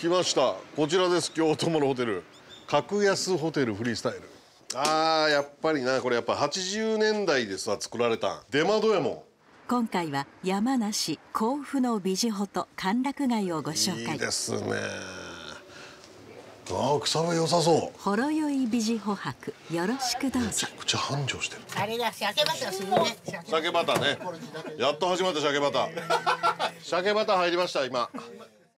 来ましたこちらです京都ものホテル格安ホテルフリースタイルあーやっぱりなこれやっぱ80年代でさ作られた出窓やもん今回は山梨甲府のビジホと歓楽街をご紹介いいですねああ草は良さそうほろ酔い美ジホ博よろしくどうぞめちゃくちゃ繁盛してるあれだ鮭バタするね鮭バターねやっと始まった鮭バター鮭バター入りました今